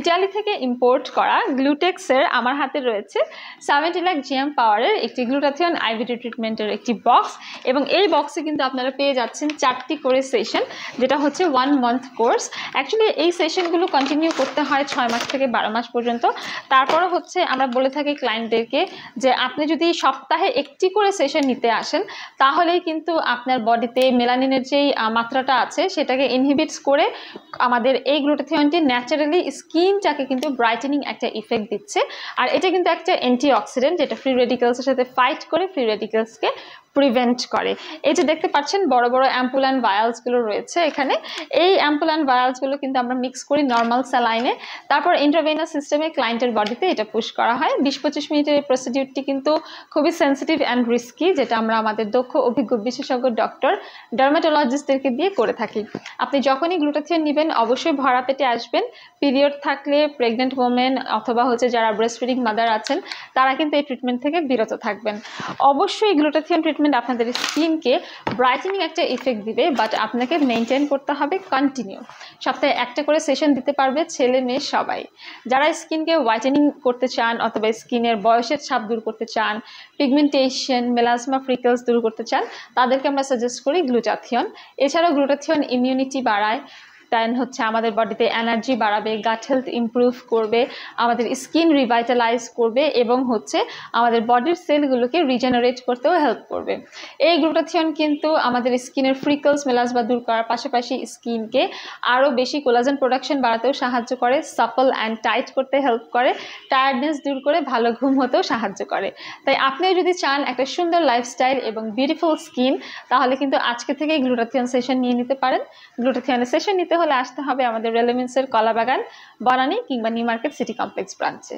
Italy থেকে import করা গ্লুটেক্সের আমার হাতে রয়েছে সেভেন্টি লাখ জিএম পাওয়ারের একটি গ্লুটাথিয়ন আইভিডি ট্রিটমেন্টের একটি বক্স এবং এই বক্সে কিন্তু আপনারা পেয়ে যাচ্ছেন চারটি করে সেশন যেটা হচ্ছে ওয়ান মান্থ কোর্স অ্যাকচুয়ালি এই সেশনগুলো কন্টিনিউ করতে হয় ছয় মাস থেকে বারো মাস পর্যন্ত তারপরও হচ্ছে আমরা বলে থাকি ক্লায়েন্টদেরকে যে আপনি যদি সপ্তাহে একটি করে সেশন নিতে আসেন তাহলেই কিন্তু আপনার বডিতে মেলানিনের যেই মাত্রাটা আছে সেটাকে ইনহিবিটস করে আমাদের এই গ্লুটাথিয়নটি ন্যাচারালি স্কিন স্কিনটাকে কিন্তু ব্রাইটেনিং একটা ইফেক্ট দিচ্ছে আর এটা কিন্তু একটা অ্যান্টি অক্সিডেন্ট যেটা ফ্রি রেডিকেলসের সাথে ফাইট করে ফ্রি রেডিকেলসকে প্রিভেন্ট করে এই যে দেখতে পাচ্ছেন বড় বড় অ্যাম্পুল অ্যান্ড ভায়ালসগুলো রয়েছে এখানে এই অ্যাম্পুল অ্যান্ড ভায়ালসগুলো কিন্তু আমরা মিক্স করি নর্মাল স্যালাইনে তারপর ইন্টারভেনাস সিস্টেমে ক্লায়েন্টের বডিতে এটা পুশ করা হয় বিশ পঁচিশ মিনিটের এই প্রসিডিউরটি কিন্তু খুবই সেন্সিটিভ অ্যান্ড রিস্কি যেটা আমরা আমাদের দক্ষ অভিজ্ঞ বিশেষজ্ঞ ডক্টর ডার্মাটোলজিস্টদেরকে দিয়ে করে থাকি আপনি যখনই গ্লুটাথিয়ন নেবেন অবশ্যই ভরা পেটে আসবেন পিরিয়ড থাকলে প্রেগনেন্ট ওমেন অথবা হচ্ছে যারা ব্রেস্ট ফিডিং মাদার আছেন তারা কিন্তু এই ট্রিটমেন্ট থেকে বিরত থাকবেন অবশ্যই গ্লুটাথিয়ন ট্রিটমেন্ট ট্রিটমেন্ট আপনাদের স্কিনকে ব্রাইটেনিং একটা ইফেক্ট দিবে বাট আপনাকে মেনটেন করতে হবে কন্টিনিউ সপ্তাহে একটা করে সেশন দিতে পারবে ছেলে মেয়ে সবাই যারা স্কিনকে হোয়াইটেনিং করতে চান অথবা স্কিনের বয়সের ছাপ দূর করতে চান পিগমেন্টেশন মেলাজমা ফ্রিকেলস দূর করতে চান তাদেরকে আমরা সাজেস্ট করি গ্লুটাথিয়ন এছাড়াও গ্লুটাথিয়ন ইমিউনিটি বাড়ায় দেন হচ্ছে আমাদের বডিতে এনার্জি বাড়াবে গাট হেলথ ইম্প্রুভ করবে আমাদের স্কিন রিভাইটালাইজ করবে এবং হচ্ছে আমাদের বডির সেলগুলোকে রিজেনারেট করতেও হেল্প করবে এই গ্লুটাথিয়ন কিন্তু আমাদের স্কিনের ফ্রিকলস মেলাস বা দূর করার পাশাপাশি স্কিনকে আরও বেশি কোলাজেন প্রোডাকশন বাড়াতেও সাহায্য করে সাপল অ্যান্ড টাইট করতে হেল্প করে টায়ার্ডনেস দূর করে ভালো ঘুম হতেও সাহায্য করে তাই আপনিও যদি চান একটা সুন্দর লাইফস্টাইল এবং বিউটিফুল স্কিন তাহলে কিন্তু আজকে থেকে গ্লুটাথিয়ন সেশন নিয়ে নিতে পারেন গ্লুটাথিয়নের সেশন নিতে হলে আসতে হবে আমাদের রেলেমেন্সের কলাবাগান বনানী কিংবা নিউ মার্কেট সিটি কমপ্লেক্স ব্রাঞ্চে